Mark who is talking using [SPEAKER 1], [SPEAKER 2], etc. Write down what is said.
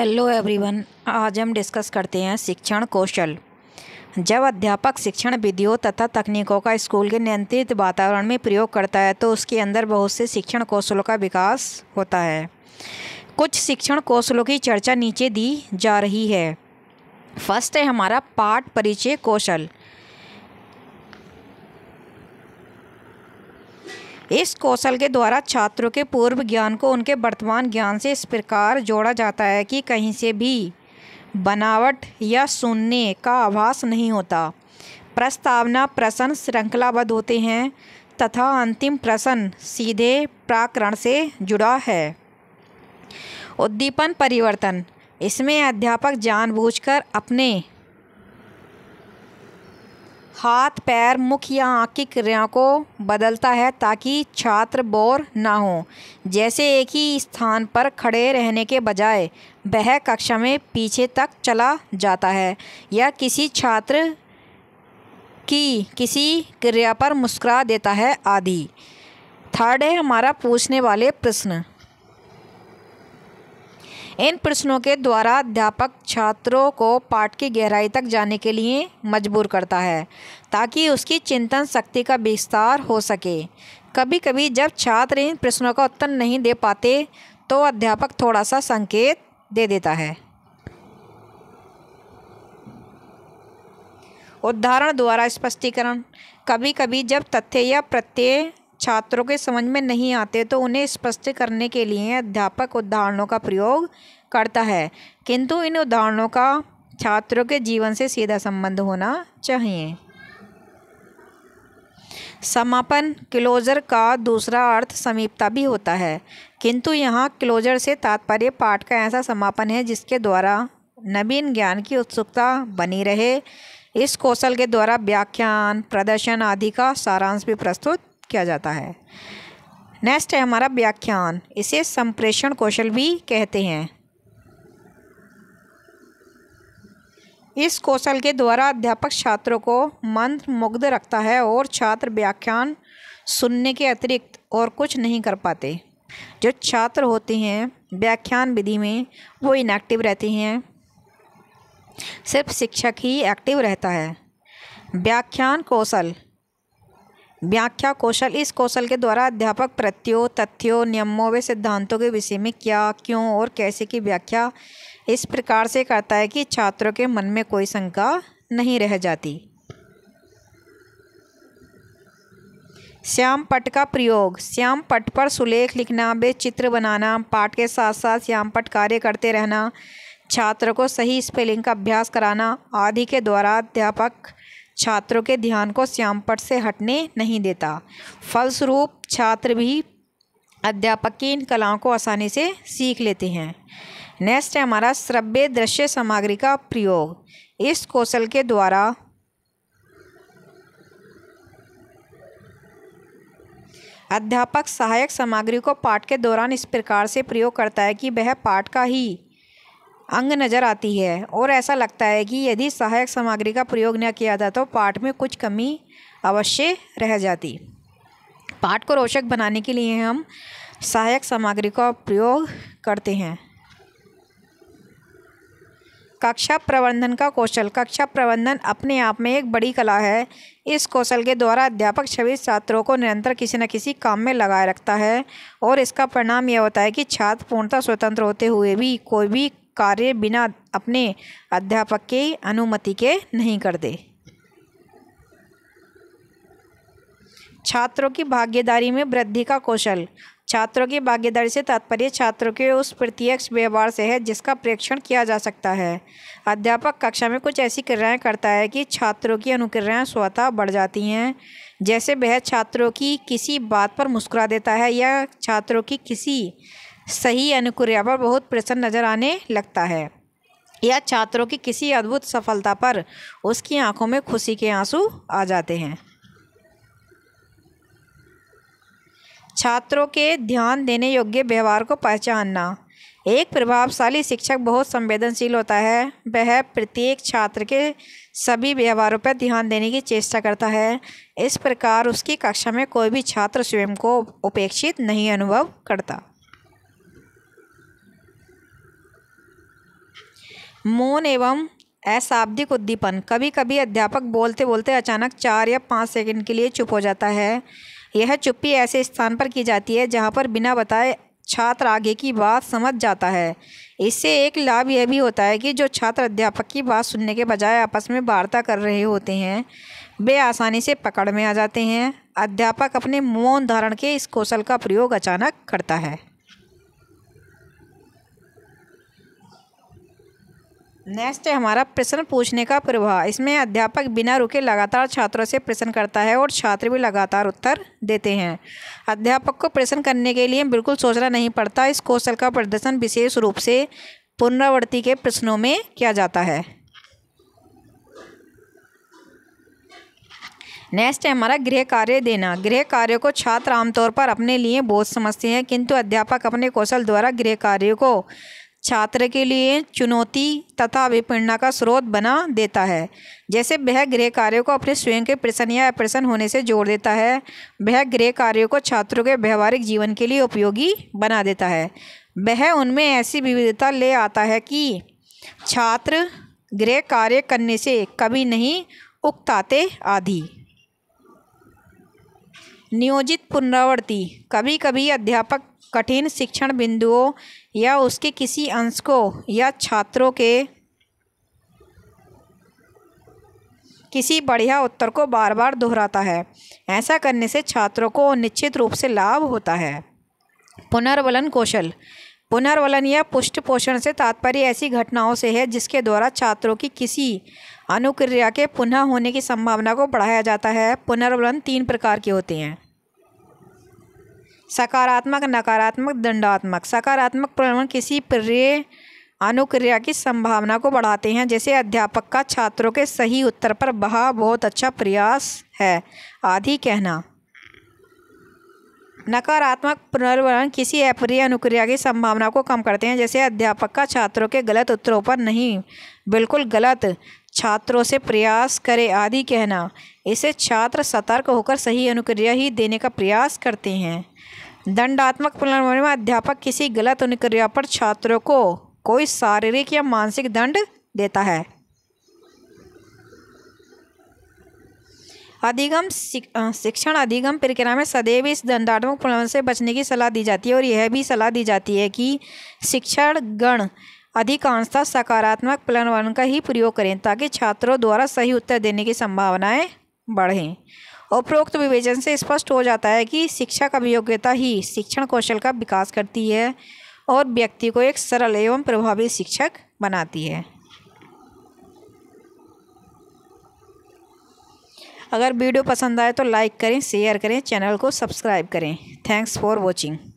[SPEAKER 1] hello everyone आज हम discuss करते हैं शिक्षण कौशल जब अध्यापक शिक्षण विधियों तथा तकनीकों का स्कूल के नियंत्रित वातावरण में प्रयोग करता है तो उसके अंदर बहुत से शिक्षण कौशलों का विकास होता है कुछ शिक्षण कौशलों की चर्चा नीचे दी जा रही है फर्स्ट है हमारा पाठ परिचय कौशल इस कौशल के द्वारा छात्रों के पूर्व ज्ञान को उनके वर्तमान ज्ञान से इस प्रकार जोड़ा जाता है कि कहीं से भी बनावट या सुनने का आभास नहीं होता प्रस्तावना प्रश्न श्रृंखलाबद्ध होते हैं तथा अंतिम प्रश्न सीधे प्राकरण से जुड़ा है उद्दीपन परिवर्तन इसमें अध्यापक जानबूझकर अपने हाथ पैर मुख या आँख की क्रिया को बदलता है ताकि छात्र बोर ना हो जैसे एक ही स्थान पर खड़े रहने के बजाय वह कक्षा में पीछे तक चला जाता है या किसी छात्र की किसी क्रिया पर मुस्कुरा देता है आदि थर्ड है हमारा पूछने वाले प्रश्न इन प्रश्नों के द्वारा अध्यापक छात्रों को पाठ की गहराई तक जाने के लिए मजबूर करता है ताकि उसकी चिंतन शक्ति का विस्तार हो सके कभी कभी जब छात्र इन प्रश्नों का उत्तर नहीं दे पाते तो अध्यापक थोड़ा सा संकेत दे देता है उदाहरण द्वारा स्पष्टीकरण कभी कभी जब तथ्य या प्रत्यय छात्रों के समझ में नहीं आते तो उन्हें स्पष्ट करने के लिए अध्यापक उदाहरणों का प्रयोग करता है किंतु इन उदाहरणों का छात्रों के जीवन से सीधा संबंध होना चाहिए समापन क्लोजर का दूसरा अर्थ समीपता भी होता है किंतु यहाँ क्लोजर से तात्पर्य पाठ का ऐसा समापन है जिसके द्वारा नवीन ज्ञान की उत्सुकता बनी रहे इस कौशल के द्वारा व्याख्यान प्रदर्शन आदि का सारांश भी प्रस्तुत किया जाता है नेक्स्ट है हमारा व्याख्यान इसे संप्रेषण कौशल भी कहते हैं इस कौशल के द्वारा अध्यापक छात्रों को मंत्र मुग्ध रखता है और छात्र व्याख्यान सुनने के अतिरिक्त और कुछ नहीं कर पाते जो छात्र होते हैं व्याख्यान विधि में वो इनएक्टिव रहते हैं सिर्फ शिक्षक ही एक्टिव रहता है व्याख्यान कौशल व्याख्या कौशल इस कौशल के द्वारा अध्यापक प्रत्ययों तथ्यों नियमों व सिद्धांतों के विषय में क्या क्यों और कैसे की व्याख्या इस प्रकार से करता है कि छात्रों के मन में कोई शंका नहीं रह जाती श्याम पट का प्रयोग श्याम पट पर सुलेख लिखना वे चित्र बनाना पाठ के साथ साथ श्याम पट कार्य करते रहना छात्र को सही स्पेलिंग का अभ्यास कराना आदि के द्वारा अध्यापक छात्रों के ध्यान को श्यामपट से हटने नहीं देता फलस्वरूप छात्र भी अध्यापक की इन कलाओं को आसानी से सीख लेते हैं नेक्स्ट है हमारा श्रव्य दृश्य सामग्री का प्रयोग इस कौशल के द्वारा अध्यापक सहायक सामग्री को पाठ के दौरान इस प्रकार से प्रयोग करता है कि वह पाठ का ही अंग नजर आती है और ऐसा लगता है कि यदि सहायक सामग्री का प्रयोग न किया था तो पाठ में कुछ कमी अवश्य रह जाती पाठ को रोचक बनाने के लिए हम सहायक सामग्री का प्रयोग करते हैं कक्षा प्रबंधन का कौशल कक्षा प्रबंधन अपने आप में एक बड़ी कला है इस कौशल के द्वारा अध्यापक छवि छात्रों को निरंतर किसी न किसी काम में लगाए रखता है और इसका परिणाम यह होता है कि छात्र पूर्णतः स्वतंत्र होते हुए भी कोई भी कार्य बिना अपने अध्यापक की अनुमति के नहीं कर दे छात्रों की भागीदारी में वृद्धि का कौशल छात्रों की भागीदारी से तात्पर्य छात्रों के उस प्रत्यक्ष व्यवहार से है जिसका प्रेक्षण किया जा सकता है अध्यापक कक्षा में कुछ ऐसी क्रियाएँ करता है कि छात्रों की अनुक्रियाएँ स्वतः बढ़ जाती हैं जैसे वह छात्रों की किसी बात पर मुस्कुरा देता है या छात्रों की किसी सही अनुक्रिया पर बहुत प्रसन्न नजर आने लगता है या छात्रों की किसी अद्भुत सफलता पर उसकी आंखों में खुशी के आंसू आ जाते हैं छात्रों के ध्यान देने योग्य व्यवहार को पहचानना एक प्रभावशाली शिक्षक बहुत संवेदनशील होता है वह प्रत्येक छात्र के सभी व्यवहारों पर ध्यान देने की चेष्टा करता है इस प्रकार उसकी कक्षा में कोई भी छात्र स्वयं को उपेक्षित नहीं अनुभव करता मौन एवं अशाब्दिक उद्दीपन कभी कभी अध्यापक बोलते बोलते अचानक चार या पाँच सेकंड के लिए चुप हो जाता है यह चुप्पी ऐसे स्थान पर की जाती है जहाँ पर बिना बताए छात्र आगे की बात समझ जाता है इससे एक लाभ यह भी होता है कि जो छात्र अध्यापक की बात सुनने के बजाय आपस में वार्ता कर रहे होते हैं वे आसानी से पकड़ में आ जाते हैं अध्यापक अपने मौन धारण के इस कौशल का प्रयोग अचानक करता है नेक्स्ट है हमारा प्रश्न पूछने का प्रवाह इसमें अध्यापक बिना रुके लगातार छात्रों से प्रश्न करता है और छात्र भी लगातार उत्तर देते हैं अध्यापक को प्रश्न करने के लिए बिल्कुल सोचना नहीं पड़ता इस कौशल का प्रदर्शन विशेष रूप से पुनरावृत्ति के प्रश्नों में किया जाता है नेक्स्ट है हमारा गृह कार्य देना गृह कार्य को छात्र आमतौर पर अपने लिए बहुत समझते हैं किंतु अध्यापक अपने कौशल द्वारा गृह कार्य को छात्र के लिए चुनौती तथा अभिप्रेरणा का स्रोत बना देता है जैसे वह गृह कार्यों को अपने स्वयं के प्रसन्न या अप्रसन्न होने से जोड़ देता है वह गृह कार्यों को छात्रों के व्यवहारिक जीवन के लिए उपयोगी बना देता है वह उनमें ऐसी विविधता ले आता है कि छात्र गृह कार्य करने से कभी नहीं उकताते आदि नियोजित पुनरावृत्ति कभी कभी अध्यापक कठिन शिक्षण बिंदुओं या उसके किसी अंश को या छात्रों के किसी बढ़िया उत्तर को बार बार दोहराता है ऐसा करने से छात्रों को निश्चित रूप से लाभ होता है पुनर्वलन कौशल पुनर्वलन या पुष्ट पोषण से तात्पर्य ऐसी घटनाओं से है जिसके द्वारा छात्रों की किसी अनुक्रिया के पुनः होने की संभावना को बढ़ाया जाता है पुनर्वलन तीन प्रकार के होते हैं सकारात्मक नकारात्मक दंडात्मक सकारात्मक प्रवण किसी प्रिय अनुक्रिया की संभावना को बढ़ाते हैं जैसे अध्यापक का छात्रों के सही उत्तर पर बहा बहुत अच्छा प्रयास है आदि कहना नकारात्मक पुनर्वरण किसी अप्रिय अनुक्रिया की संभावना को कम करते हैं जैसे अध्यापक का छात्रों के गलत उत्तरों पर नहीं बिल्कुल गलत छात्रों से प्रयास करे आदि कहना इसे छात्र सतर्क होकर सही अनुक्रिया ही देने का प्रयास करते हैं दंडात्मक पुनर्वरण में अध्यापक किसी गलत अनुक्रिया पर छात्रों को कोई शारीरिक या मानसिक दंड देता है अधिगम शिक्षण अधिगम प्रक्रिया में सदैव इस दंडात्मक प्रणाम से बचने की सलाह दी जाती है और यह भी सलाह दी जाती है कि शिक्षण गण अधिकांशतः सकारात्मक प्रबंधन का ही प्रयोग करें ताकि छात्रों द्वारा सही उत्तर देने की संभावनाएं बढ़ें उपरोक्त विवेचन से स्पष्ट हो जाता है कि शिक्षा का योग्यता ही शिक्षण कौशल का विकास करती है और व्यक्ति को एक सरल एवं प्रभावी शिक्षक बनाती है अगर वीडियो पसंद आए तो लाइक करें शेयर करें चैनल को सब्सक्राइब करें थैंक्स फॉर वॉचिंग